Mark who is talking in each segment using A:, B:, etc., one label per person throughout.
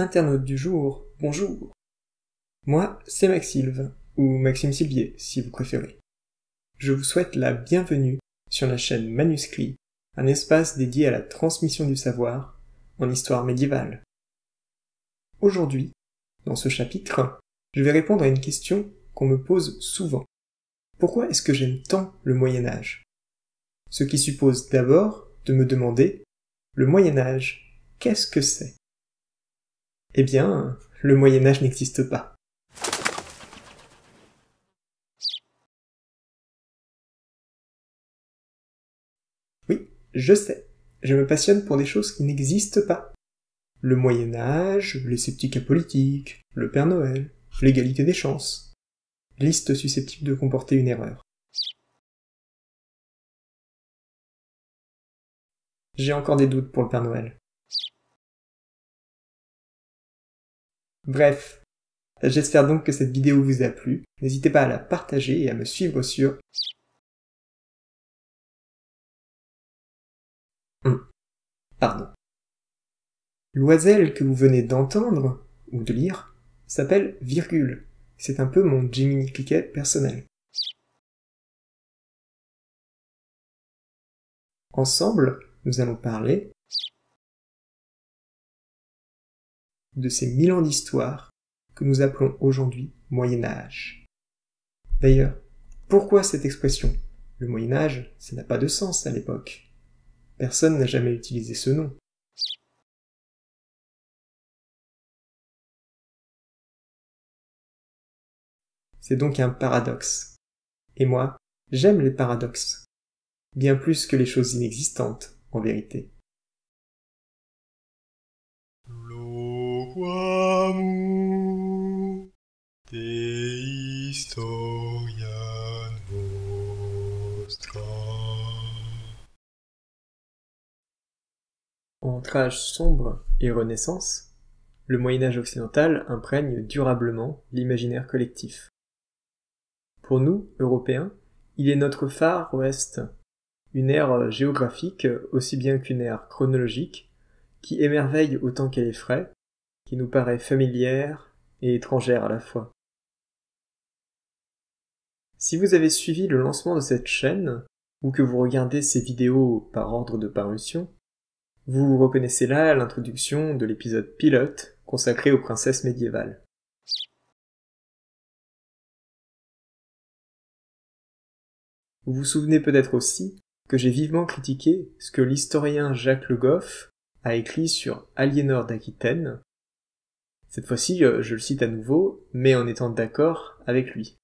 A: internaute du jour, bonjour. Moi, c'est Maxilve, ou Maxime Silvier, si vous préférez. Je vous souhaite la bienvenue sur la chaîne Manuscrit, un espace dédié à la transmission du savoir en histoire médiévale. Aujourd'hui, dans ce chapitre, je vais répondre à une question qu'on me pose souvent. Pourquoi est-ce que j'aime tant le Moyen Âge Ce qui suppose d'abord de me demander, le Moyen Âge, qu'est-ce que c'est eh bien,
B: le Moyen Âge n'existe pas. Oui, je sais, je me passionne pour des choses qui n'existent pas. Le Moyen Âge, les sceptiques apolitiques, le Père Noël, l'égalité des chances. Liste susceptible de comporter une erreur. J'ai encore des doutes pour le Père Noël. Bref, j'espère donc que cette vidéo vous a plu. N'hésitez pas à la partager et à me suivre sur... Hmm. Pardon. L'oiselle que vous venez d'entendre, ou de lire, s'appelle Virgule. C'est un peu mon Jiminy Cliquet personnel. Ensemble, nous allons parler de ces mille ans d'histoire que nous appelons aujourd'hui Moyen Âge. D'ailleurs,
A: pourquoi cette expression Le Moyen Âge, ça n'a pas de sens à l'époque. Personne n'a
B: jamais utilisé ce nom. C'est donc un paradoxe. Et moi, j'aime les paradoxes. Bien plus que les choses inexistantes, en vérité. Entre
A: âge sombre et renaissance, le Moyen Âge occidental imprègne durablement l'imaginaire collectif. Pour nous, Européens, il est notre phare ouest, une ère géographique aussi bien qu'une ère chronologique, qui émerveille autant qu'elle effraie, qui nous paraît familière et étrangère à la fois. Si vous avez suivi le lancement de cette chaîne, ou que vous regardez ces vidéos par ordre de parution,
B: vous reconnaissez là l'introduction de l'épisode pilote consacré aux princesses médiévales. Vous vous souvenez peut-être aussi que j'ai vivement critiqué ce que l'historien
A: Jacques Le Goff a écrit sur Aliénor d'Aquitaine cette fois-ci, euh, je le cite à nouveau, mais en étant d'accord avec lui.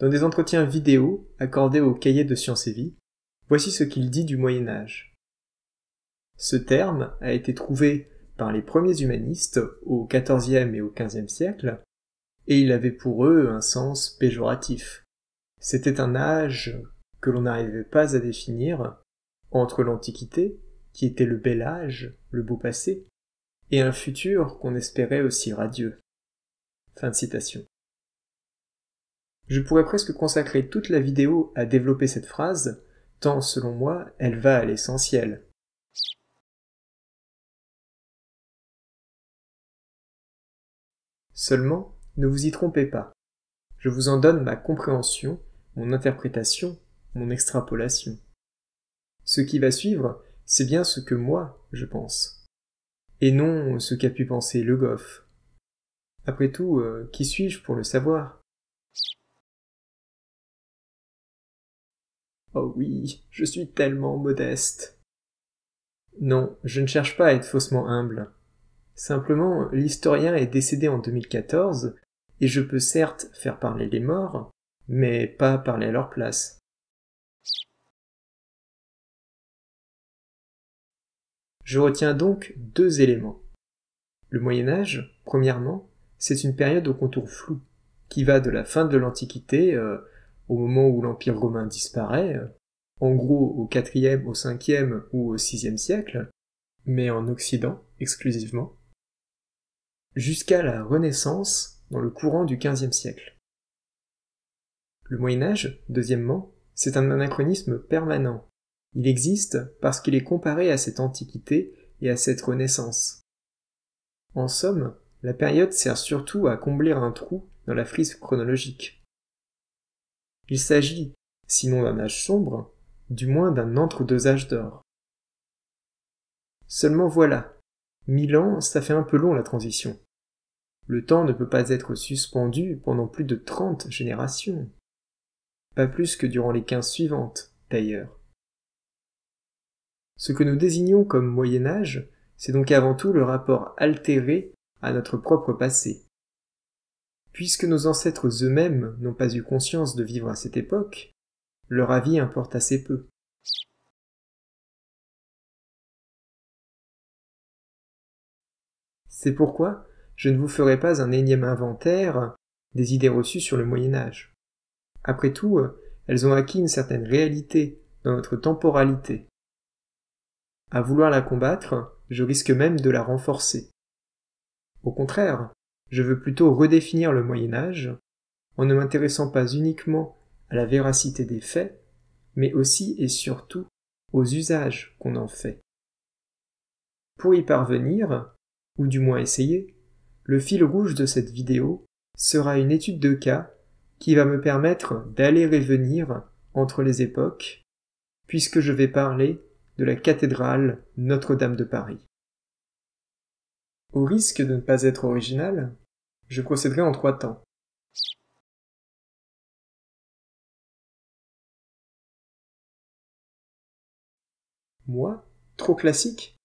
A: Dans des entretiens vidéo accordés au cahier de Sciences et Vie, voici ce qu'il dit du Moyen Âge. Ce terme a été trouvé par les premiers humanistes au XIVe et au XVe siècle, et il avait pour eux un sens péjoratif. C'était un âge que l'on n'arrivait pas à définir entre l'Antiquité, qui était le bel âge, le beau passé, et un futur qu'on espérait aussi radieux. Fin de citation. Je pourrais presque consacrer
B: toute la vidéo à développer cette phrase, tant selon moi elle va à l'essentiel. Seulement, ne vous y trompez pas. Je vous en donne ma compréhension,
A: mon interprétation, mon extrapolation. Ce qui va suivre, c'est bien ce que moi, je pense et non ce qu'a pu penser Le Goff. Après tout, euh, qui suis-je pour le savoir Oh oui, je suis tellement modeste. Non, je ne cherche pas à être faussement humble. Simplement, l'historien est décédé en 2014, et je peux certes faire parler les morts, mais
B: pas parler à leur place. Je retiens donc deux éléments. Le Moyen Âge,
A: premièrement, c'est une période au contours flou, qui va de la fin de l'Antiquité, euh, au moment où l'Empire romain disparaît, euh, en gros au 4 au 5e ou au 6e siècle, mais en Occident exclusivement, jusqu'à la Renaissance dans le courant du 15e siècle. Le Moyen Âge, deuxièmement, c'est un anachronisme permanent il existe parce qu'il est comparé à cette antiquité et à cette renaissance. En somme, la période sert surtout à combler un trou dans la frise chronologique. Il s'agit, sinon d'un âge sombre, du moins d'un entre deux âges d'or. Seulement voilà, mille ans, ça fait un peu long la transition. Le temps ne peut pas être suspendu pendant plus de trente générations. Pas plus que durant les quinze suivantes, d'ailleurs. Ce que nous désignons comme Moyen Âge, c'est donc avant tout le rapport altéré à notre propre passé. Puisque nos ancêtres eux-mêmes n'ont pas eu conscience de vivre à
B: cette époque, leur avis importe assez peu. C'est pourquoi je ne
A: vous ferai pas un énième inventaire des idées reçues sur le Moyen Âge. Après tout, elles ont acquis une certaine réalité dans notre temporalité, à vouloir la combattre, je risque même de la renforcer. Au contraire, je veux plutôt redéfinir le Moyen Âge, en ne m'intéressant pas uniquement à la véracité des faits, mais aussi et surtout aux usages qu'on en fait. Pour y parvenir, ou du moins essayer, le fil rouge de cette vidéo sera une étude de cas qui va me permettre d'aller et venir entre les époques, puisque je vais parler de la cathédrale Notre-Dame de Paris. Au risque de ne pas être original,
B: je procéderai en trois temps. Moi, trop classique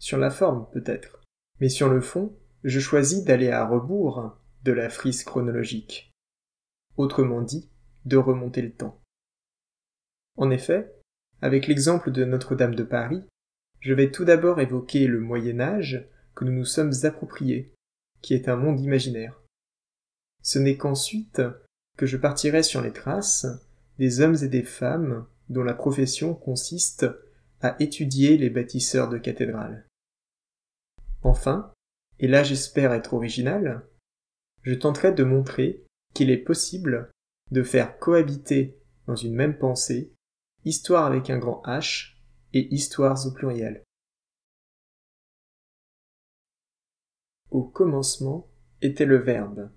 B: Sur la forme peut-être, mais sur le fond, je choisis d'aller
A: à rebours de la frise chronologique. Autrement dit, de remonter le temps. En effet, avec l'exemple de Notre-Dame de Paris, je vais tout d'abord évoquer le Moyen Âge que nous nous sommes approprié, qui est un monde imaginaire. Ce n'est qu'ensuite que je partirai sur les traces des hommes et des femmes dont la profession consiste à étudier les bâtisseurs de cathédrales. Enfin, et là j'espère être original, je tenterai de montrer qu'il est possible de faire cohabiter dans une même pensée Histoire avec un grand H et Histoires au
B: pluriel. Au commencement était le verbe.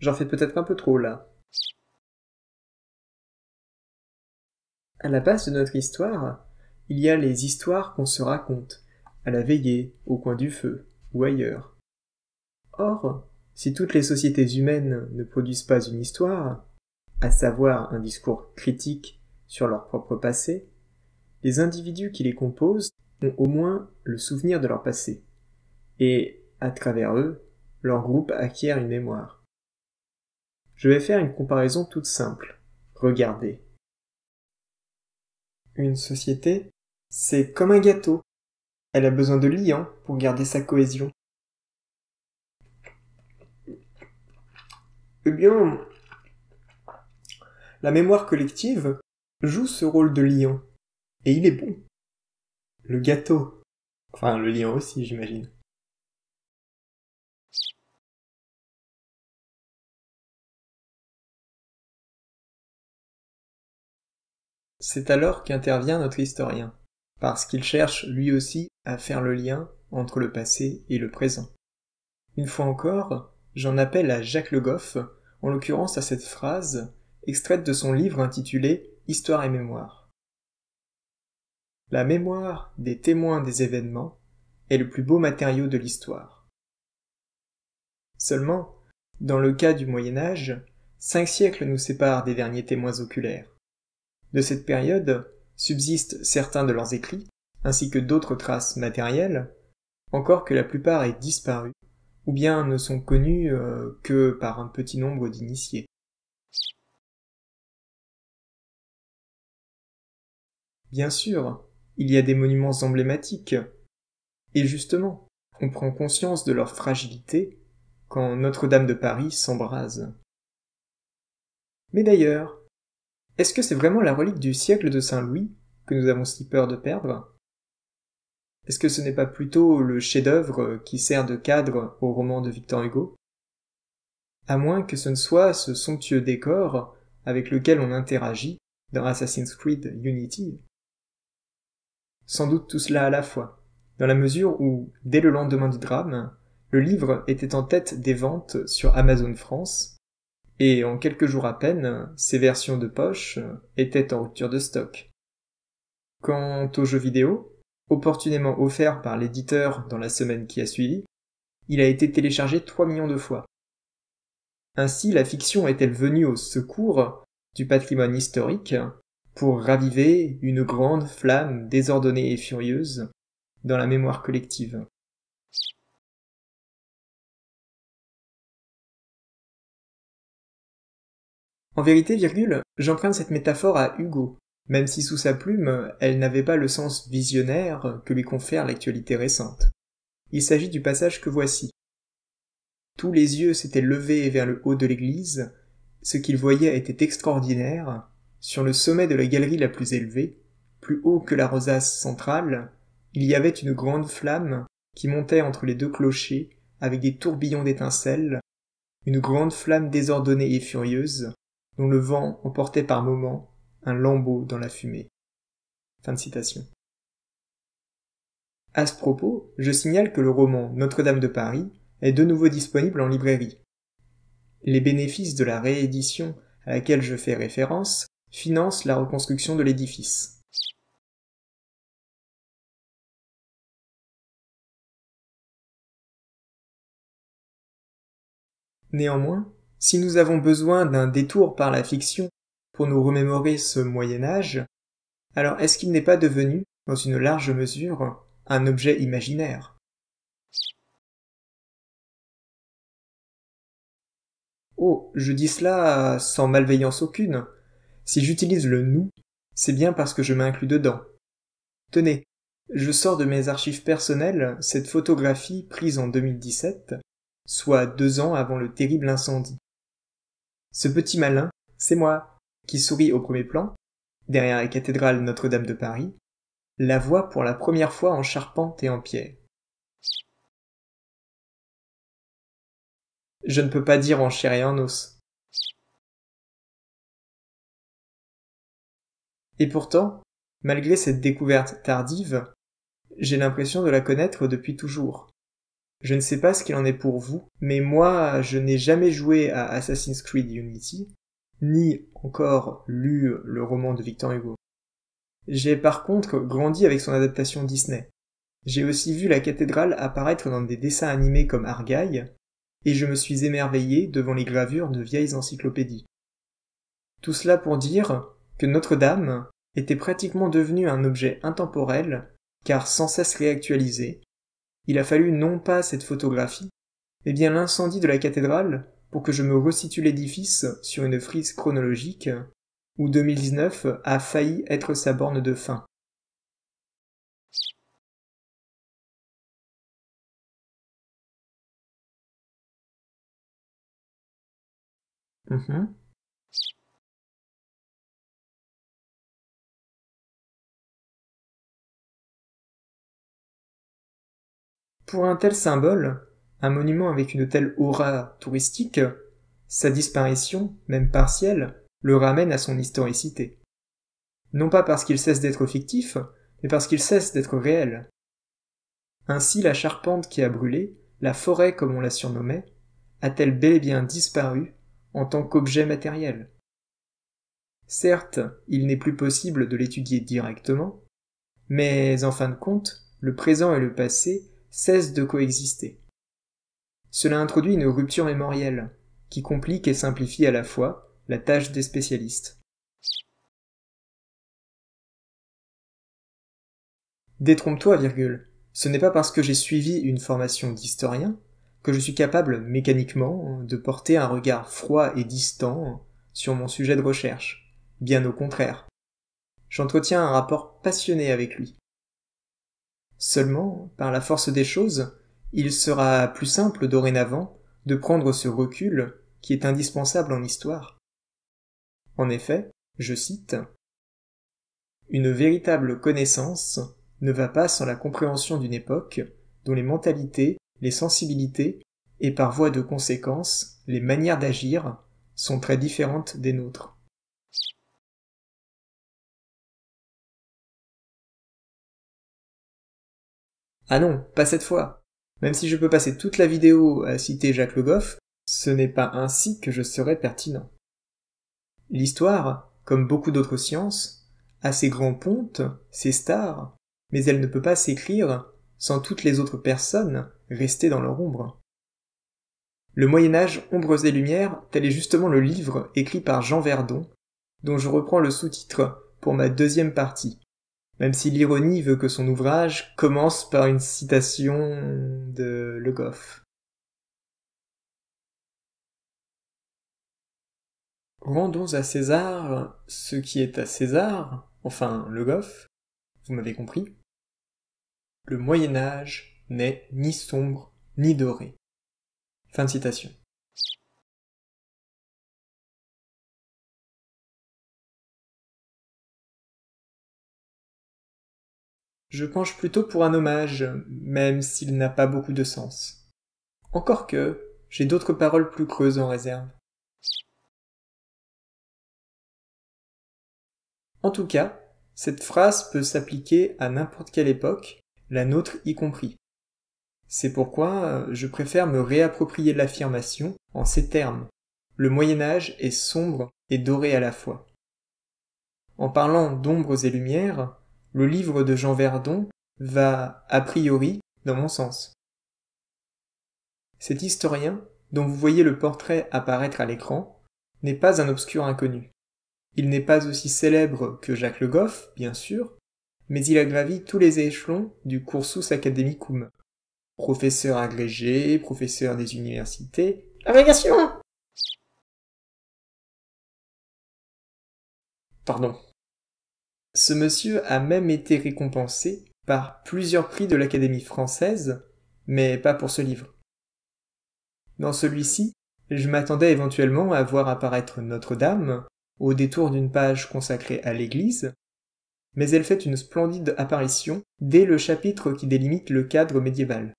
B: J'en fais peut-être un peu trop là.
A: À la base de notre histoire, il y a les histoires qu'on se raconte, à la veillée, au coin du feu, ou ailleurs. Or, si toutes les sociétés humaines ne produisent pas une histoire, à savoir un discours critique sur leur propre passé, les individus qui les composent ont au moins le souvenir de leur passé, et, à travers eux, leur groupe acquiert une mémoire. Je vais faire une comparaison toute simple. Regardez. Une société, c'est comme un gâteau. Elle a besoin de liants pour garder sa cohésion. Eh bien, la mémoire collective
B: joue ce rôle de lion, et il est bon. Le gâteau. Enfin, le lion aussi, j'imagine. C'est alors qu'intervient notre historien, parce qu'il cherche lui aussi à faire le
A: lien entre le passé et le présent. Une fois encore, J'en appelle à Jacques Le Goff, en l'occurrence à cette phrase, extraite de son livre intitulé Histoire et mémoire. La mémoire des témoins des événements est le plus beau matériau de l'histoire. Seulement, dans le cas du Moyen Âge, cinq siècles nous séparent des derniers témoins oculaires. De cette période subsistent certains de leurs écrits, ainsi que d'autres traces matérielles, encore que la plupart aient disparu ou bien ne sont connus euh, que par
B: un petit nombre d'initiés. Bien sûr, il y a des monuments emblématiques.
A: Et justement, on prend conscience de leur fragilité quand Notre-Dame de Paris s'embrase. Mais d'ailleurs, est-ce que c'est vraiment la relique du siècle de Saint-Louis que nous avons si peur de perdre est-ce que ce n'est pas plutôt le chef-d'œuvre qui sert de cadre au roman de Victor Hugo À moins que ce ne soit ce somptueux décor avec lequel on interagit dans Assassin's Creed Unity. Sans doute tout cela à la fois, dans la mesure où, dès le lendemain du drame, le livre était en tête des ventes sur Amazon France, et en quelques jours à peine, ses versions de poche étaient en rupture de stock. Quant aux jeux vidéo, opportunément offert par l'éditeur dans la semaine qui a suivi, il a été téléchargé 3 millions de fois. Ainsi, la fiction est-elle venue au secours du patrimoine historique pour
B: raviver une grande flamme désordonnée et furieuse dans la mémoire collective. En vérité, virgule, j'emprunte cette métaphore à Hugo,
A: même si sous sa plume elle n'avait pas le sens visionnaire que lui confère l'actualité récente. Il s'agit du passage que voici. Tous les yeux s'étaient levés vers le haut de l'église, ce qu'ils voyaient était extraordinaire, sur le sommet de la galerie la plus élevée, plus haut que la rosace centrale, il y avait une grande flamme qui montait entre les deux clochers avec des tourbillons d'étincelles, une grande flamme désordonnée et furieuse, dont le vent emportait par moments lambeau dans la fumée. Fin de citation. À ce propos, je signale que le roman Notre-Dame de Paris est de nouveau disponible en librairie. Les bénéfices de la réédition à laquelle je fais référence financent la reconstruction
B: de l'édifice. Néanmoins, si nous avons besoin d'un détour par la fiction pour nous remémorer ce Moyen Âge,
A: alors est-ce qu'il n'est pas devenu, dans une large mesure, un objet imaginaire Oh, je dis cela sans malveillance aucune. Si j'utilise le nous, c'est bien parce que je m'inclus dedans. Tenez, je sors de mes archives personnelles cette photographie prise en 2017, soit deux ans avant le terrible incendie. Ce petit malin, c'est moi qui sourit au premier plan, derrière la cathédrale Notre-Dame de Paris, la voit pour la première fois en charpente et en pierre.
B: Je ne peux pas dire en chair et en os.
A: Et pourtant, malgré cette découverte tardive, j'ai l'impression de la connaître depuis toujours. Je ne sais pas ce qu'il en est pour vous, mais moi, je n'ai jamais joué à Assassin's Creed Unity, ni encore lu le roman de Victor Hugo. J'ai par contre grandi avec son adaptation Disney. J'ai aussi vu la cathédrale apparaître dans des dessins animés comme Argaille, et je me suis émerveillé devant les gravures de vieilles encyclopédies. Tout cela pour dire que Notre-Dame était pratiquement devenue un objet intemporel, car sans cesse réactualisé. Il a fallu non pas cette photographie, mais bien l'incendie de la cathédrale pour que je me resitue l'édifice sur une frise chronologique, où 2019 a failli
B: être sa borne de fin. Mhm. Pour un tel symbole, un monument avec une telle aura touristique,
A: sa disparition, même partielle, le ramène à son historicité. Non pas parce qu'il cesse d'être fictif, mais parce qu'il cesse d'être réel. Ainsi la charpente qui a brûlé, la forêt comme on la surnommait, a-t-elle bel et bien disparu en tant qu'objet matériel Certes, il n'est plus possible de l'étudier directement, mais en fin de compte, le présent et le passé cessent de coexister. Cela introduit une rupture mémorielle, qui
B: complique et simplifie à la fois la tâche des spécialistes. Détrompe-toi, virgule. Ce n'est pas parce que
A: j'ai suivi une formation d'historien que je suis capable mécaniquement de porter un regard froid et distant sur mon sujet de recherche. Bien au contraire. J'entretiens un rapport passionné avec lui. Seulement, par la force des choses, il sera plus simple dorénavant de prendre ce recul qui est indispensable en histoire. En effet, je cite, Une véritable connaissance ne va pas sans la compréhension d'une époque dont les mentalités, les sensibilités et par voie de conséquence les manières
B: d'agir sont très différentes des nôtres. Ah non, pas cette fois. Même si je peux passer toute la vidéo à citer Jacques Le Goff, ce n'est pas ainsi
A: que je serai pertinent. L'histoire, comme beaucoup d'autres sciences, a ses grands pontes, ses stars, mais elle ne peut pas s'écrire sans toutes les autres personnes restées dans leur ombre. Le Moyen Âge Ombres et Lumières, tel est justement le livre écrit par Jean Verdon, dont je reprends le sous-titre pour ma deuxième partie même si l'ironie veut que son ouvrage commence par une citation de Le Goff. Rendons à César ce qui est à César, enfin Le Goff, vous m'avez compris. Le Moyen Âge
B: n'est ni sombre ni doré. Fin de citation. je penche plutôt pour un hommage, même
A: s'il n'a pas beaucoup de sens. Encore que, j'ai d'autres paroles plus creuses en réserve. En tout cas, cette phrase peut s'appliquer à n'importe quelle époque, la nôtre y compris. C'est pourquoi euh, je préfère me réapproprier l'affirmation en ces termes. Le Moyen Âge est sombre et doré à la fois. En parlant d'ombres et lumières, le livre de Jean Verdon va, a priori, dans mon sens. Cet historien, dont vous voyez le portrait apparaître à l'écran, n'est pas un obscur inconnu. Il n'est pas aussi célèbre que Jacques Le Goff, bien sûr, mais il a gravi tous les échelons du cursus academicum.
B: Professeur agrégé, professeur des universités. Agrégation Pardon.
A: Ce monsieur a même été récompensé par plusieurs prix de l'Académie française, mais pas pour ce livre. Dans celui-ci, je m'attendais éventuellement à voir apparaître Notre-Dame, au détour d'une page consacrée à l'Église, mais elle fait une splendide apparition dès le chapitre qui délimite le cadre médiéval.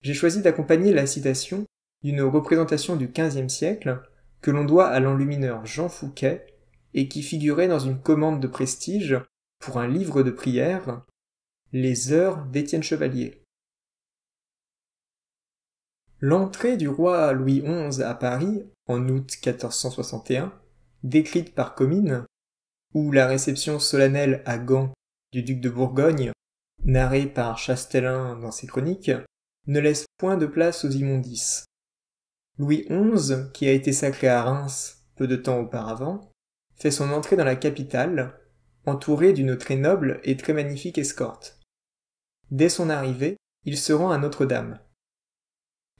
A: J'ai choisi d'accompagner la citation d'une représentation du XVe siècle que l'on doit à l'enlumineur Jean Fouquet et qui figurait dans une commande de prestige pour un livre de prières, Les heures d'Étienne Chevalier. L'entrée du roi Louis XI à Paris en août 1461, décrite par Comines, ou la réception solennelle à Gand du duc de Bourgogne, narrée par Chastelin dans ses chroniques, ne laisse point de place aux immondices. Louis XI, qui a été sacré à Reims peu de temps auparavant, fait son entrée dans la capitale, entouré d'une très noble et très magnifique escorte. Dès son arrivée, il se rend à Notre-Dame.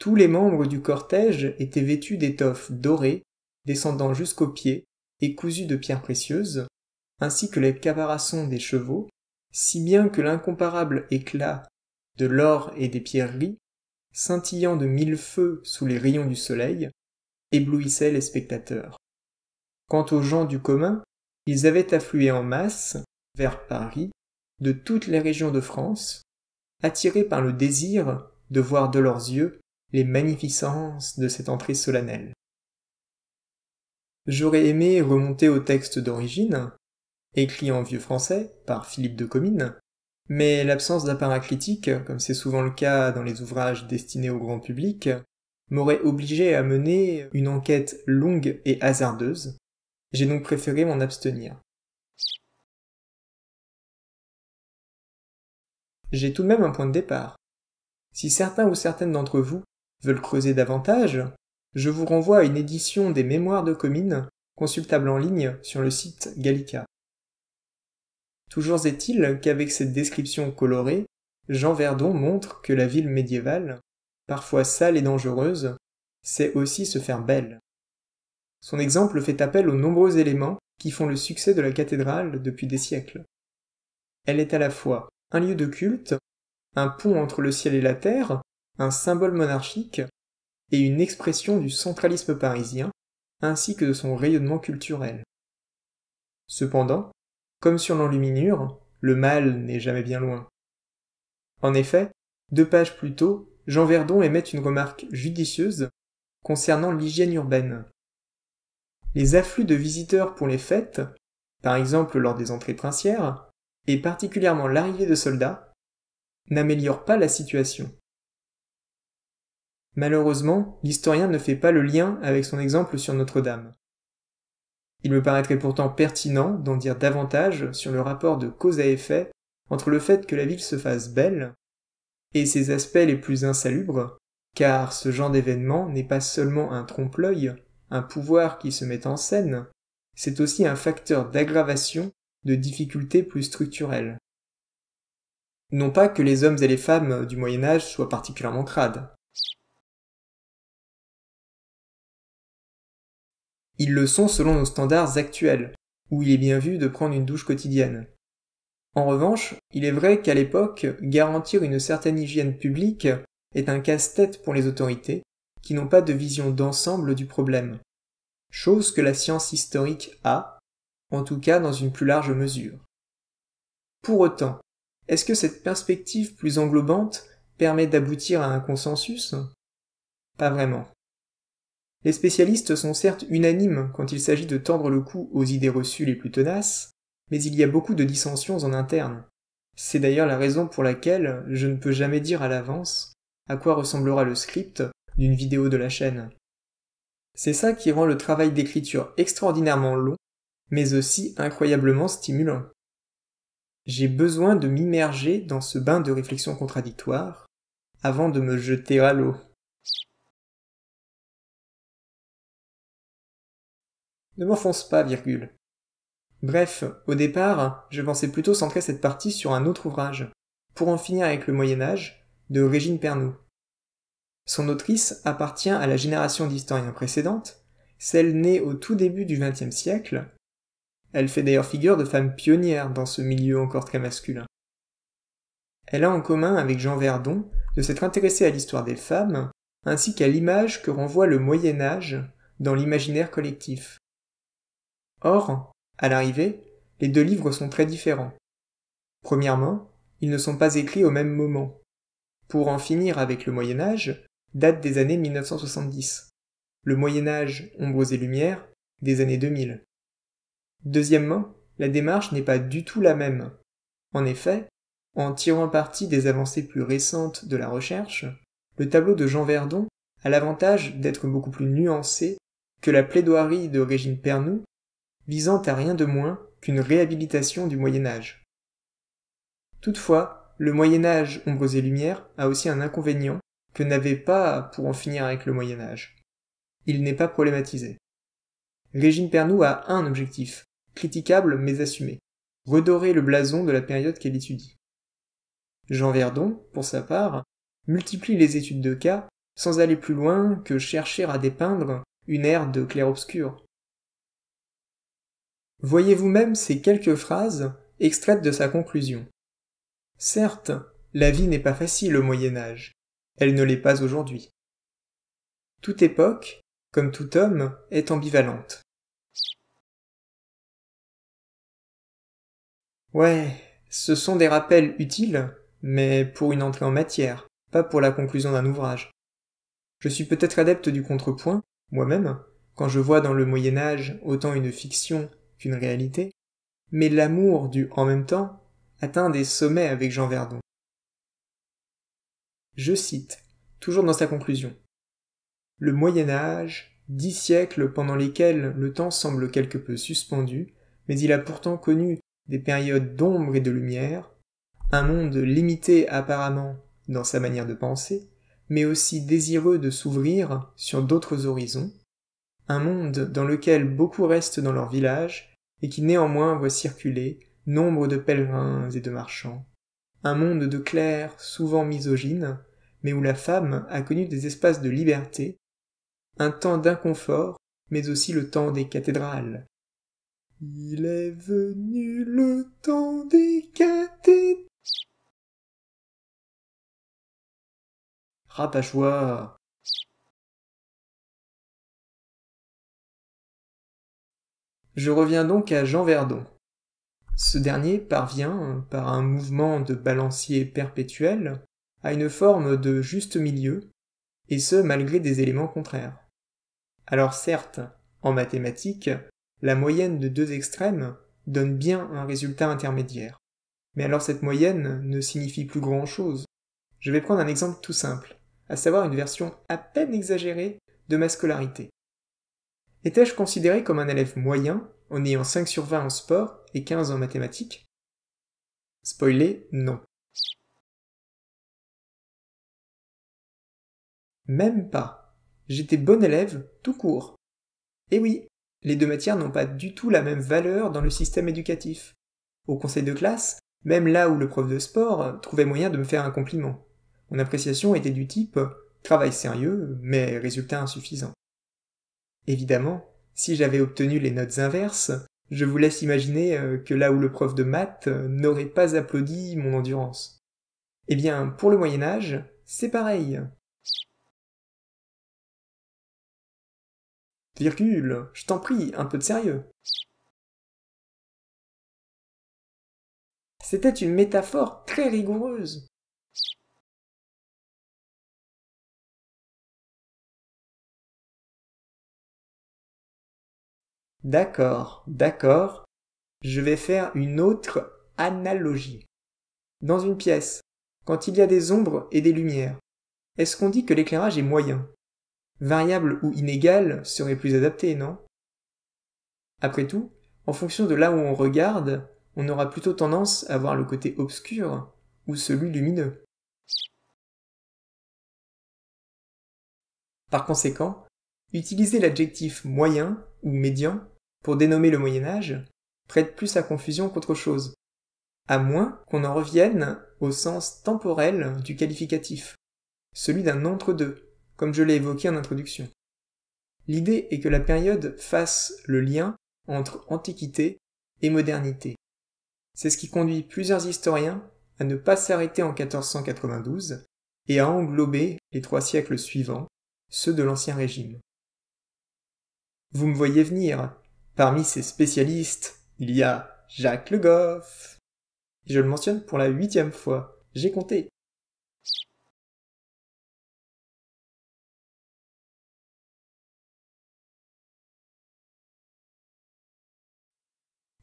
A: Tous les membres du cortège étaient vêtus d'étoffes dorées, descendant jusqu'aux pieds et cousues de pierres précieuses, ainsi que les caparaçons des chevaux, si bien que l'incomparable éclat de l'or et des pierreries, scintillant de mille feux sous les rayons du soleil, éblouissait les spectateurs. Quant aux gens du commun, ils avaient afflué en masse vers Paris de toutes les régions de France, attirés par le désir de voir de leurs yeux les magnificences de cette entrée solennelle. J'aurais aimé remonter au texte d'origine, écrit en vieux français par Philippe de Comines, mais l'absence d'apparat comme c'est souvent le cas dans les ouvrages destinés au grand public, m'aurait obligé à mener une enquête longue et hasardeuse, j'ai donc préféré m'en abstenir.
B: J'ai tout de même un point de départ. Si certains ou certaines d'entre vous veulent creuser davantage,
A: je vous renvoie à une édition des Mémoires de Comines consultable en ligne sur le site Gallica. Toujours est-il qu'avec cette description colorée, Jean Verdon montre que la ville médiévale, parfois sale et dangereuse, sait aussi se faire belle. Son exemple fait appel aux nombreux éléments qui font le succès de la cathédrale depuis des siècles. Elle est à la fois un lieu de culte, un pont entre le ciel et la terre, un symbole monarchique et une expression du centralisme parisien, ainsi que de son rayonnement culturel. Cependant, comme sur l'enluminure, le mal n'est jamais bien loin. En effet, deux pages plus tôt, Jean Verdon émet une remarque judicieuse concernant l'hygiène urbaine. Les afflux de visiteurs pour les fêtes, par exemple lors des entrées princières, et particulièrement l'arrivée de soldats, n'améliorent pas la situation. Malheureusement, l'historien ne fait pas le lien avec son exemple sur Notre-Dame. Il me paraîtrait pourtant pertinent d'en dire davantage sur le rapport de cause à effet entre le fait que la ville se fasse belle et ses aspects les plus insalubres, car ce genre d'événement n'est pas seulement un trompe-l'œil, un pouvoir qui se met en scène, c'est aussi un facteur d'aggravation de difficultés plus structurelles. Non pas que les hommes et les femmes du Moyen Âge soient particulièrement crades. Ils le sont selon nos standards actuels, où il est bien vu de prendre une douche quotidienne. En revanche, il est vrai qu'à l'époque, garantir une certaine hygiène publique est un casse-tête pour les autorités, qui n'ont pas de vision d'ensemble du problème, chose que la science historique a, en tout cas dans une plus large mesure. Pour autant, est-ce que cette perspective plus englobante permet d'aboutir à un consensus Pas vraiment. Les spécialistes sont certes unanimes quand il s'agit de tendre le cou aux idées reçues les plus tenaces, mais il y a beaucoup de dissensions en interne. C'est d'ailleurs la raison pour laquelle je ne peux jamais dire à l'avance à quoi ressemblera le script d'une vidéo de la chaîne. C'est ça qui rend le travail d'écriture extraordinairement long, mais aussi incroyablement stimulant. J'ai besoin de m'immerger dans ce bain de réflexions
B: contradictoires avant de me jeter à l'eau. Ne m'enfonce pas, virgule. Bref,
A: au départ, je pensais plutôt centrer cette partie sur un autre ouvrage, pour en finir avec le Moyen Âge, de Régine Pernoud. Son autrice appartient à la génération d'historiens précédentes, celle née au tout début du XXe siècle. Elle fait d'ailleurs figure de femme pionnière dans ce milieu encore très masculin. Elle a en commun avec Jean Verdon de s'être intéressée à l'histoire des femmes, ainsi qu'à l'image que renvoie le Moyen Âge dans l'imaginaire collectif. Or, à l'arrivée, les deux livres sont très différents. Premièrement, ils ne sont pas écrits au même moment. Pour en finir avec le Moyen Âge, date des années 1970. Le Moyen Âge, ombres et lumières, des années 2000. Deuxièmement, la démarche n'est pas du tout la même. En effet, en tirant parti des avancées plus récentes de la recherche, le tableau de Jean Verdon a l'avantage d'être beaucoup plus nuancé que la plaidoirie de Régine Pernoud visant à rien de moins qu'une réhabilitation du Moyen Âge. Toutefois, le Moyen Âge ombres et lumières a aussi un inconvénient que n'avait pas pour en finir avec le Moyen Âge. Il n'est pas problématisé. Régine Pernoud a un objectif, critiquable mais assumé, redorer le blason de la période qu'elle étudie. Jean Verdon, pour sa part, multiplie les études de cas sans aller plus loin que chercher à dépeindre une ère de clair-obscur. Voyez vous-même ces quelques phrases extraites de sa conclusion. Certes, la vie n'est pas facile au Moyen Âge, elle ne l'est pas aujourd'hui. Toute époque, comme tout homme, est ambivalente. Ouais, ce sont des rappels utiles, mais pour une entrée en matière, pas pour la conclusion d'un ouvrage. Je suis peut-être adepte du contrepoint, moi-même, quand je vois dans le Moyen Âge autant une fiction qu'une réalité, mais l'amour du en même temps atteint des sommets avec Jean Verdon. Je cite, toujours dans sa conclusion. Le Moyen Âge, dix siècles pendant lesquels le temps semble quelque peu suspendu, mais il a pourtant connu des périodes d'ombre et de lumière, un monde limité apparemment dans sa manière de penser, mais aussi désireux de s'ouvrir sur d'autres horizons, un monde dans lequel beaucoup restent dans leur village et qui néanmoins voit circuler nombre de pèlerins et de marchands, un monde de clercs souvent misogynes, mais où la femme a connu des espaces de liberté, un temps d'inconfort, mais aussi le temps des cathédrales. Il est venu
B: le temps des cathédrales. Rapachoir. Je reviens donc à Jean Verdon.
A: Ce dernier parvient, par un mouvement de balancier perpétuel, à une forme de juste milieu, et ce malgré des éléments contraires. Alors certes, en mathématiques, la moyenne de deux extrêmes donne bien un résultat intermédiaire. Mais alors cette moyenne ne signifie plus grand-chose. Je vais prendre un exemple tout simple, à savoir une version à peine exagérée de ma scolarité. Étais-je considéré comme un élève moyen en ayant 5 sur 20 en sport et
B: 15 en mathématiques Spoiler non. Même pas. J'étais bon élève,
A: tout court. Et oui, les deux matières n'ont pas du tout la même valeur dans le système éducatif. Au conseil de classe, même là où le prof de sport trouvait moyen de me faire un compliment. Mon appréciation était du type travail sérieux, mais résultat insuffisant. Évidemment, si j'avais obtenu les notes inverses, je vous laisse imaginer euh, que là où le prof de maths euh, n'aurait pas applaudi mon endurance. Eh bien, pour le
B: Moyen Âge, c'est pareil. Virgule, je t'en prie, un peu de sérieux. C'était une métaphore très rigoureuse. D'accord, d'accord. Je vais
A: faire une autre analogie. Dans une pièce, quand il y a des ombres et des lumières, est-ce qu'on dit que l'éclairage est moyen variable ou inégale serait plus adapté, non Après tout, en fonction de là où on regarde, on aura plutôt tendance à voir le côté obscur ou celui lumineux. Par conséquent, utiliser l'adjectif moyen ou médian pour dénommer le Moyen Âge prête plus à confusion qu'autre chose, à moins qu'on en revienne au sens temporel du qualificatif, celui d'un entre-deux, comme je l'ai évoqué en introduction. L'idée est que la période fasse le lien entre antiquité et modernité. C'est ce qui conduit plusieurs historiens à ne pas s'arrêter en 1492 et à englober les trois siècles suivants, ceux de l'Ancien Régime. Vous me voyez venir. Parmi ces spécialistes, il y a
B: Jacques Le Goff. Je le mentionne pour la huitième fois. J'ai compté.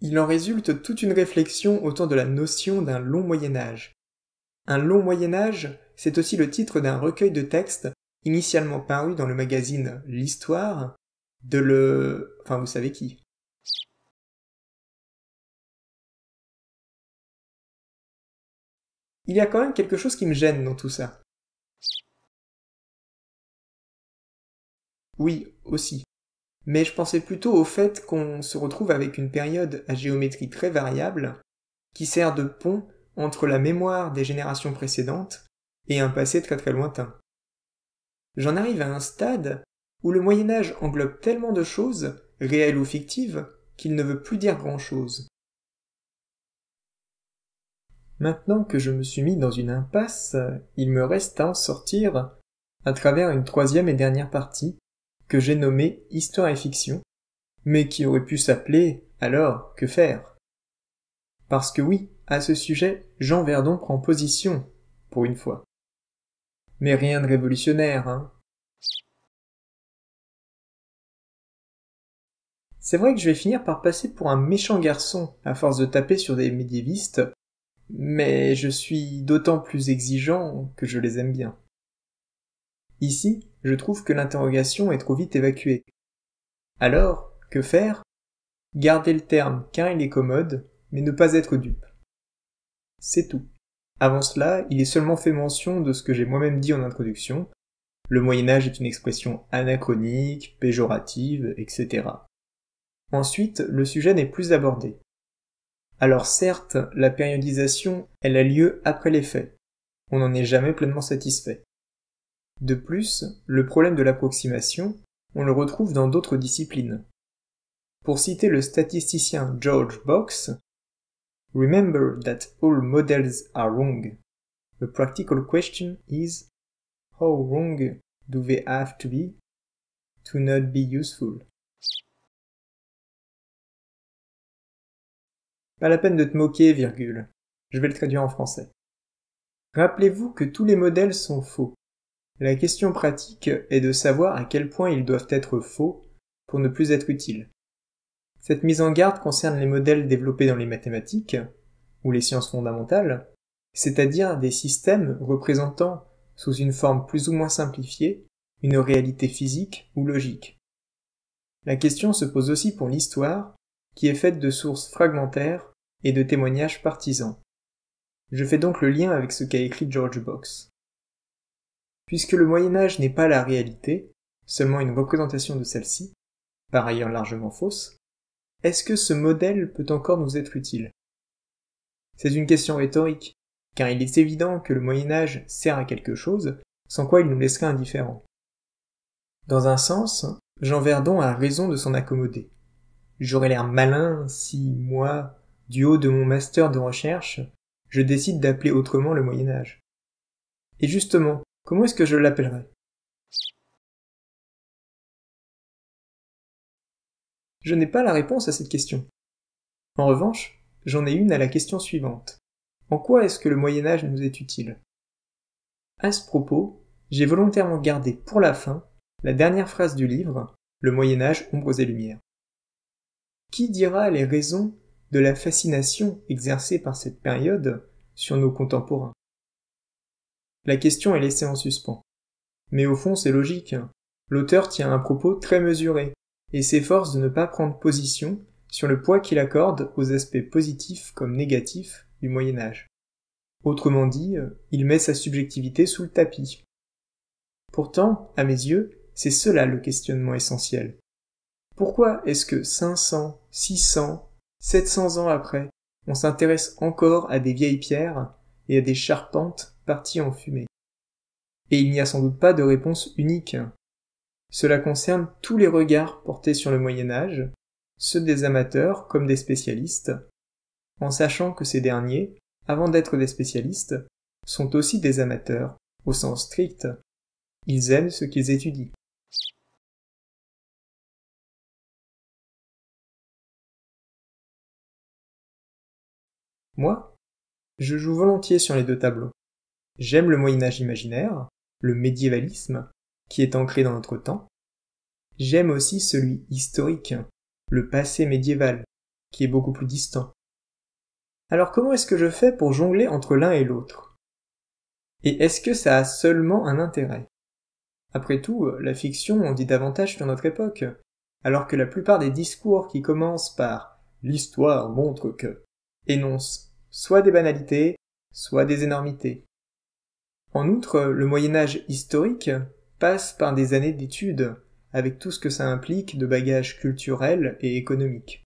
B: Il en résulte toute une réflexion autour de la notion d'un long Moyen Âge. Un long Moyen Âge,
A: c'est aussi le titre d'un recueil de textes initialement paru dans le magazine L'Histoire
B: de le... enfin vous savez qui. Il y a quand même quelque chose qui me gêne dans tout ça. Oui,
A: aussi mais je pensais plutôt au fait qu'on se retrouve avec une période à géométrie très variable, qui sert de pont entre la mémoire des générations précédentes et un passé très très lointain. J'en arrive à un stade où le Moyen Âge englobe tellement de choses, réelles ou fictives, qu'il ne veut plus dire grand-chose. Maintenant que je me suis mis dans une impasse, il me reste à en sortir à travers une troisième et dernière partie, que j'ai nommé Histoire et fiction, mais qui aurait pu s'appeler alors Que faire Parce que oui, à ce sujet, Jean Verdon prend position, pour une fois.
B: Mais rien de révolutionnaire, hein. C'est vrai que je vais finir par passer pour un méchant garçon à force
A: de taper sur des médiévistes, mais je suis d'autant plus exigeant que je les aime bien. Ici, je trouve que l'interrogation est trop vite évacuée. Alors, que faire Garder le terme car il est commode, mais ne pas être dupe. C'est tout. Avant cela, il est seulement fait mention de ce que j'ai moi-même dit en introduction. Le Moyen Âge est une expression anachronique, péjorative, etc. Ensuite, le sujet n'est plus abordé. Alors certes, la périodisation, elle a lieu après les faits. On n'en est jamais pleinement satisfait. De plus, le problème de l'approximation, on le retrouve dans d'autres disciplines. Pour citer le statisticien George Box, Remember that all models are wrong. The practical question
B: is how wrong do they have to be to not be useful? Pas la peine de te moquer, virgule. Je vais le traduire en français. Rappelez-vous que tous les
A: modèles sont faux. La question pratique est de savoir à quel point ils doivent être faux pour ne plus être utiles. Cette mise en garde concerne les modèles développés dans les mathématiques, ou les sciences fondamentales, c'est-à-dire des systèmes représentant, sous une forme plus ou moins simplifiée, une réalité physique ou logique. La question se pose aussi pour l'histoire, qui est faite de sources fragmentaires et de témoignages partisans. Je fais donc le lien avec ce qu'a écrit George Box. Puisque le Moyen Âge n'est pas la réalité, seulement une représentation de celle-ci, par ailleurs largement fausse, est-ce que ce modèle peut encore nous être utile C'est une question rhétorique, car il est évident que le Moyen Âge sert à quelque chose, sans quoi il nous laisserait indifférents. Dans un sens, Jean Verdon a raison de s'en accommoder. J'aurais l'air malin si, moi, du haut de mon master de recherche, je décide d'appeler autrement le Moyen Âge.
B: Et justement, Comment est-ce que je l'appellerais Je n'ai pas la réponse à cette question. En revanche,
A: j'en ai une à la question suivante. En quoi est-ce que le Moyen Âge nous est utile À ce propos, j'ai volontairement gardé pour la fin la dernière phrase du livre, Le Moyen Âge, ombres et lumières. Qui dira les raisons de la fascination exercée par cette période sur nos contemporains la question est laissée en suspens. Mais au fond, c'est logique. Hein. L'auteur tient un propos très mesuré et s'efforce de ne pas prendre position sur le poids qu'il accorde aux aspects positifs comme négatifs du Moyen Âge. Autrement dit, euh, il met sa subjectivité sous le tapis. Pourtant, à mes yeux, c'est cela le questionnement essentiel. Pourquoi est-ce que 500, 600, 700 ans après, on s'intéresse encore à des vieilles pierres et à des charpentes partie en fumée. Et il n'y a sans doute pas de réponse unique. Cela concerne tous les regards portés sur le Moyen Âge, ceux des amateurs comme des spécialistes, en sachant que ces derniers, avant d'être des spécialistes, sont aussi des amateurs,
B: au sens strict. Ils aiment ce qu'ils étudient. Moi, je joue volontiers sur les deux tableaux. J'aime le Moyen Âge
A: imaginaire, le médiévalisme, qui est ancré dans notre temps. J'aime aussi celui historique, le passé médiéval, qui est beaucoup plus distant. Alors comment est-ce que je fais pour jongler entre l'un et l'autre Et est-ce que ça a seulement un intérêt Après tout, la fiction en dit davantage sur notre époque, alors que la plupart des discours qui commencent par l'histoire montre que énoncent soit des banalités, soit des énormités. En outre, le Moyen Âge historique passe par des années d'études, avec tout ce que ça implique de bagages culturels et économiques.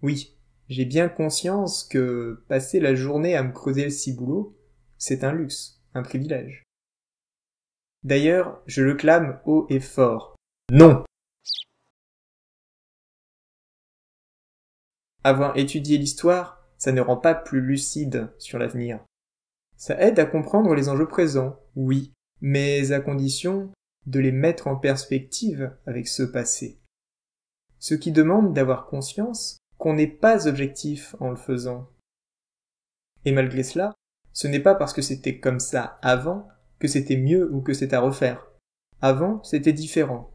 A: Oui, j'ai bien conscience que passer la journée à me creuser le ciboulot, c'est un luxe, un privilège.
B: D'ailleurs, je le clame haut et fort. Non Avoir étudié l'histoire,
A: ça ne rend pas plus lucide sur l'avenir. Ça aide à comprendre les enjeux présents, oui, mais à condition de les mettre en perspective avec ce passé. Ce qui demande d'avoir conscience qu'on n'est pas objectif en le faisant. Et malgré cela, ce n'est pas parce que c'était comme ça avant
B: que c'était mieux ou que c'est à refaire. Avant, c'était différent.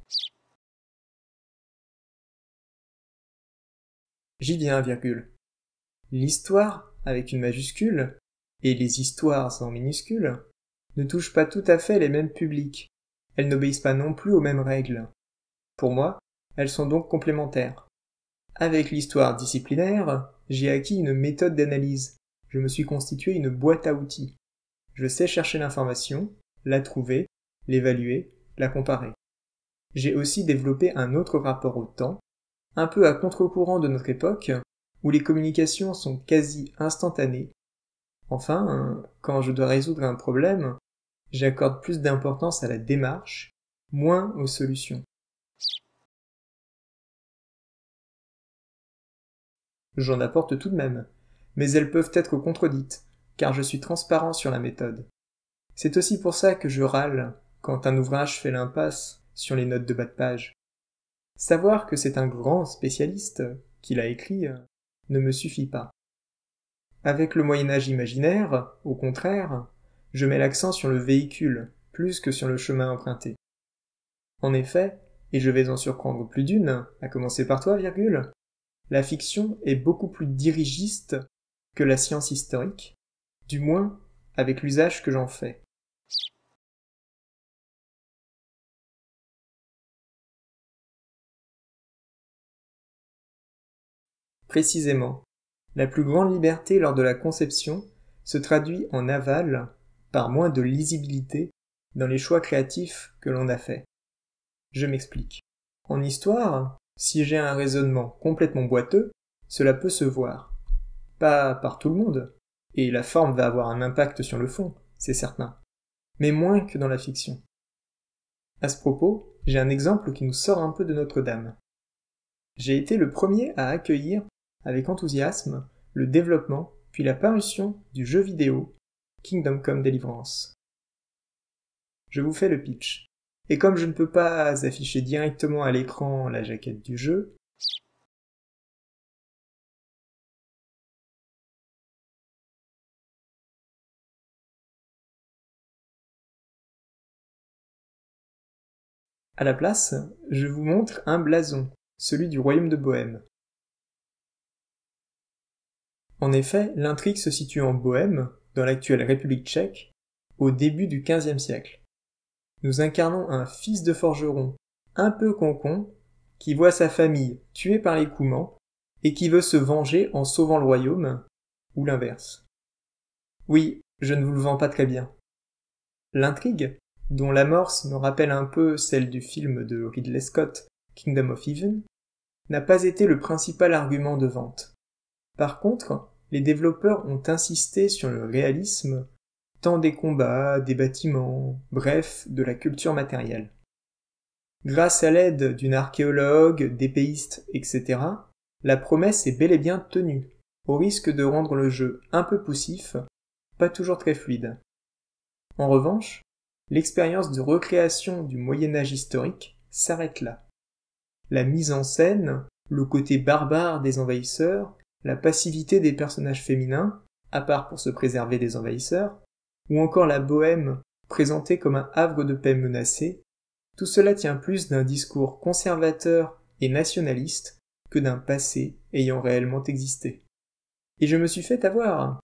B: J'y viens, virgule. L'histoire, avec une majuscule, et les histoires en minuscules,
A: ne touchent pas tout à fait les mêmes publics. Elles n'obéissent pas non plus aux mêmes règles. Pour moi, elles sont donc complémentaires. Avec l'histoire disciplinaire, j'ai acquis une méthode d'analyse. Je me suis constitué une boîte à outils. Je sais chercher l'information, la trouver, l'évaluer, la comparer. J'ai aussi développé un autre rapport au temps, un peu à contre-courant de notre époque, où les communications sont quasi instantanées Enfin, quand je dois résoudre un problème,
B: j'accorde plus d'importance à la démarche, moins aux solutions. J'en apporte tout de même, mais elles peuvent être contredites, car je suis transparent sur la méthode. C'est
A: aussi pour ça que je râle quand un ouvrage fait l'impasse sur les notes de bas de page. Savoir que c'est un grand spécialiste qui l'a écrit euh, ne me suffit pas. Avec le Moyen Âge imaginaire, au contraire, je mets l'accent sur le véhicule, plus que sur le chemin emprunté. En effet, et je vais en surprendre plus d'une, à commencer par toi, virgule, la fiction est beaucoup plus dirigiste
B: que la science historique, du moins avec l'usage que j'en fais. Précisément, la plus
A: grande liberté lors de la conception se traduit en aval par moins de lisibilité dans les choix créatifs que l'on a faits. Je m'explique. En histoire, si j'ai un raisonnement complètement boiteux, cela peut se voir. Pas par tout le monde, et la forme va avoir un impact sur le fond, c'est certain, mais moins que dans la fiction. À ce propos, j'ai un exemple qui nous sort un peu de Notre-Dame. J'ai été le premier à accueillir avec enthousiasme le développement puis la parution du jeu vidéo Kingdom Come Deliverance. Je vous fais le pitch. Et comme je ne peux pas afficher directement à l'écran
B: la jaquette du jeu, À la place, je vous montre un blason, celui du royaume de Bohème.
A: En effet, l'intrigue se situe en Bohême, dans l'actuelle République tchèque, au début du XVe siècle. Nous incarnons un fils de forgeron, un peu concon, qui voit sa famille tuée par les Coumans et qui veut se venger en sauvant le royaume, ou l'inverse. Oui, je ne vous le vends pas très bien. L'intrigue, dont l'amorce me rappelle un peu celle du film de Ridley Scott, Kingdom of Heaven, n'a pas été le principal argument de vente. Par contre, les développeurs ont insisté sur le réalisme, tant des combats, des bâtiments, bref, de la culture matérielle. Grâce à l'aide d'une archéologue, d'épéistes, etc., la promesse est bel et bien tenue, au risque de rendre le jeu un peu poussif, pas toujours très fluide. En revanche, l'expérience de recréation du Moyen Âge historique s'arrête là. La mise en scène, le côté barbare des envahisseurs, la passivité des personnages féminins, à part pour se préserver des envahisseurs, ou encore la bohème présentée comme un havre de paix menacé, tout cela tient plus d'un discours conservateur et nationaliste que d'un passé ayant réellement existé. Et je me suis fait avoir.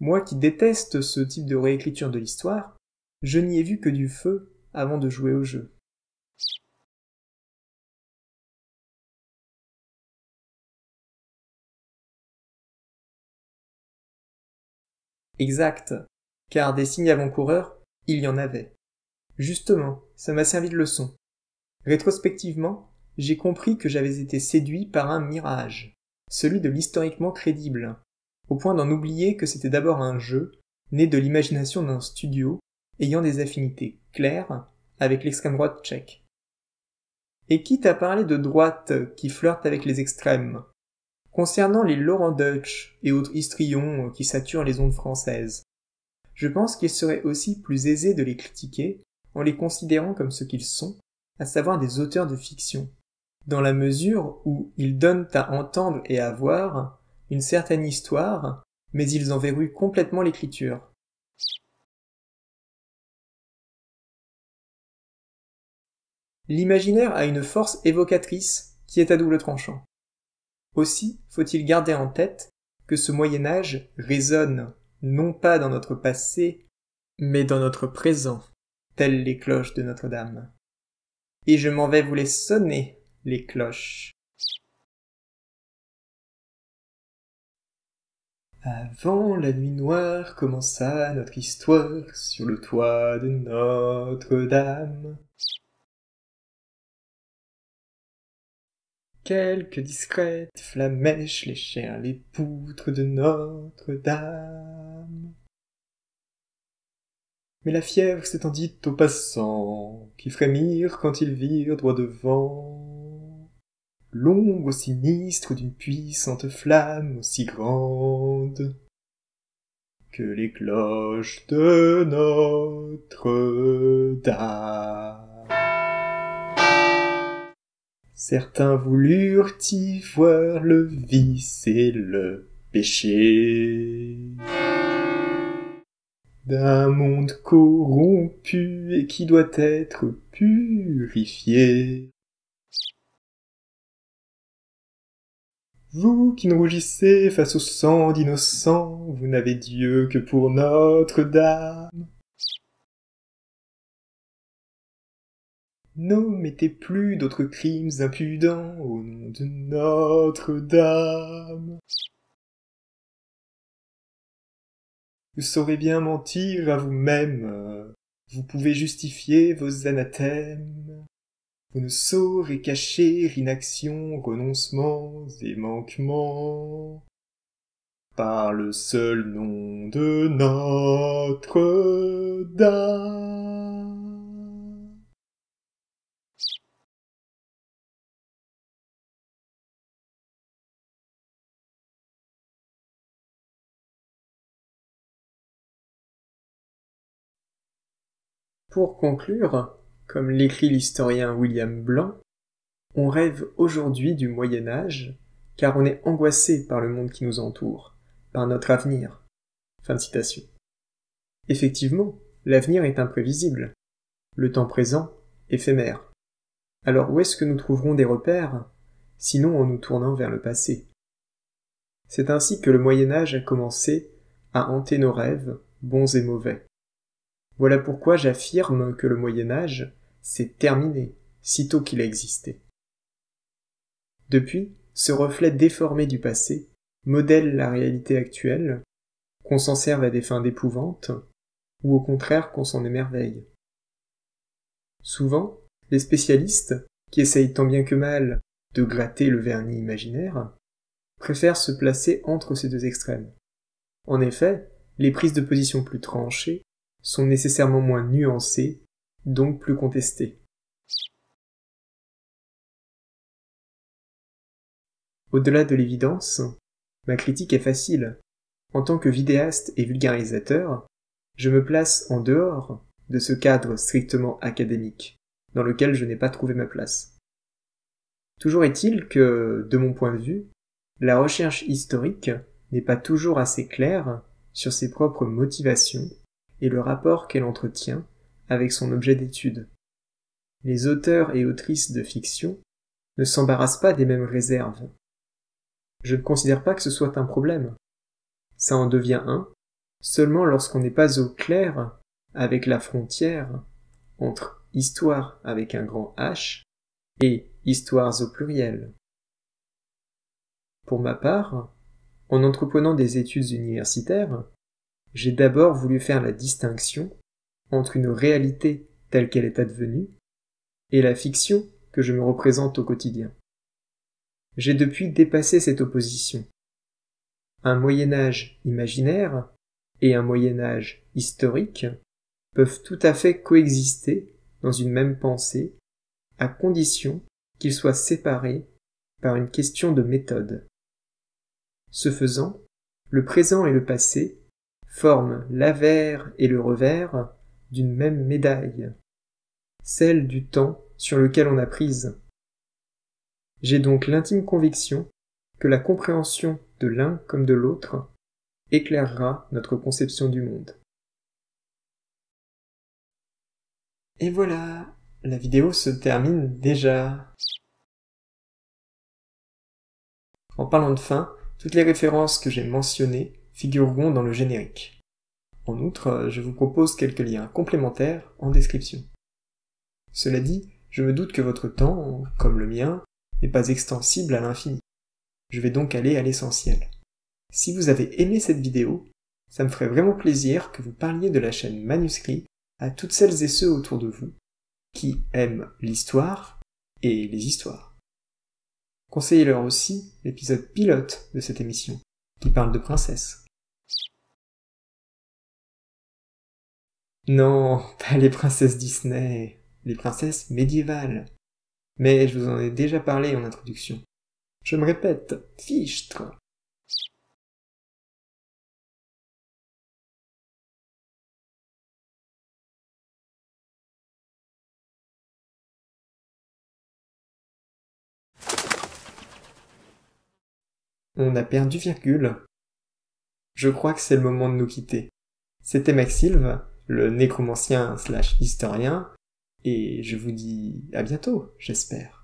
A: Moi qui déteste ce type de réécriture de l'histoire, je
B: n'y ai vu que du feu avant de jouer au jeu. Exact, car des signes avant-coureurs, il y
A: en avait. Justement, ça m'a servi de leçon. Rétrospectivement, j'ai compris que j'avais été séduit par un mirage, celui de l'historiquement crédible, au point d'en oublier que c'était d'abord un jeu, né de l'imagination d'un studio, ayant des affinités claires avec l'extrême droite tchèque. Et quitte à parler de droite qui flirte avec les extrêmes, Concernant les Laurent Deutsch et autres histrions euh, qui saturent les ondes françaises, je pense qu'il serait aussi plus aisé de les critiquer en les considérant comme ce qu'ils sont, à savoir des auteurs de fiction, dans la mesure où ils donnent à entendre et à voir une certaine histoire,
B: mais ils en complètement l'écriture. L'imaginaire a une force
A: évocatrice qui est à double tranchant. Aussi faut-il garder en tête que ce Moyen Âge résonne non pas dans notre passé, mais dans notre présent, telles les cloches de Notre-Dame. Et je m'en vais vous les sonner, les cloches. Avant la nuit noire commença notre histoire sur le toit de Notre-Dame. quelques discrètes les chiens, les poutres de Notre-Dame. Mais la fièvre s'étendit aux passants, qui frémirent quand ils virent droit devant l'ombre sinistre d'une puissante flamme aussi grande que les cloches de Notre-Dame. Certains voulurent y voir le vice et le péché. D'un monde corrompu et qui doit être purifié. Vous qui ne rougissez face au sang d'innocents, vous n'avez Dieu que pour Notre-Dame.
B: N'omettez plus d'autres crimes impudents au nom de Notre-Dame.
A: Vous saurez bien mentir à vous-même, vous pouvez justifier vos anathèmes, vous ne saurez cacher inaction, renoncements et manquements. Par le seul nom de Notre-Dame.
B: Pour conclure, comme l'écrit l'historien William Blanc, on rêve
A: aujourd'hui du Moyen Âge, car on est angoissé par le monde qui nous entoure, par notre avenir. Fin de citation. Effectivement, l'avenir est imprévisible, le temps présent éphémère. Alors où est-ce que nous trouverons des repères, sinon en nous tournant vers le passé C'est ainsi que le Moyen Âge a commencé à hanter nos rêves, bons et mauvais. Voilà pourquoi j'affirme que le Moyen Âge s'est terminé, sitôt qu'il a existé. Depuis, ce reflet déformé du passé modèle la réalité actuelle, qu'on s'en serve à des fins d'épouvante, ou au contraire qu'on s'en émerveille. Souvent, les spécialistes, qui essayent tant bien que mal de gratter le vernis imaginaire, préfèrent se placer entre ces deux extrêmes. En effet, les prises de position plus tranchées sont nécessairement moins
B: nuancés, donc plus contestés. Au-delà de l'évidence, ma critique est facile.
A: En tant que vidéaste et vulgarisateur, je me place en dehors de ce cadre strictement académique, dans lequel je n'ai pas trouvé ma place. Toujours est-il que, de mon point de vue, la recherche historique n'est pas toujours assez claire sur ses propres motivations et le rapport qu'elle entretient avec son objet d'étude. Les auteurs et autrices de fiction ne s'embarrassent pas des mêmes réserves. Je ne considère pas que ce soit un problème. Ça en devient un seulement lorsqu'on n'est pas au clair avec la frontière entre histoire avec un grand H et histoires au pluriel. Pour ma part, en entreprenant des études universitaires, j'ai d'abord voulu faire la distinction entre une réalité telle qu'elle est advenue et la fiction que je me représente au quotidien. J'ai depuis dépassé cette opposition. Un Moyen Âge imaginaire et un Moyen Âge historique peuvent tout à fait coexister dans une même pensée, à condition qu'ils soient séparés par une question de méthode. Ce faisant, le présent et le passé forment l'avers et le revers d'une même médaille, celle du temps sur lequel on a prise. J'ai donc l'intime conviction que la compréhension de l'un comme de l'autre éclairera notre conception du monde. Et voilà, la vidéo se termine déjà. En parlant de fin, toutes les références que j'ai mentionnées figureront dans le générique. En outre, euh, je vous propose quelques liens complémentaires en description. Cela dit, je me doute que votre temps, comme le mien, n'est pas extensible à l'infini. Je vais donc aller à l'essentiel. Si vous avez aimé cette vidéo, ça me ferait vraiment plaisir que vous parliez de la chaîne Manuscrit à toutes celles et ceux autour de vous qui aiment l'histoire et les histoires.
B: Conseillez-leur aussi l'épisode pilote de cette émission qui parle de princesse. Non, pas les
A: princesses Disney, les princesses médiévales. Mais je vous en ai déjà parlé
B: en introduction. Je me répète, fichtre On a perdu virgule.
A: Je crois que c'est le moment de nous quitter. C'était Maxilve, le nécromancien slash historien, et je vous dis à bientôt, j'espère.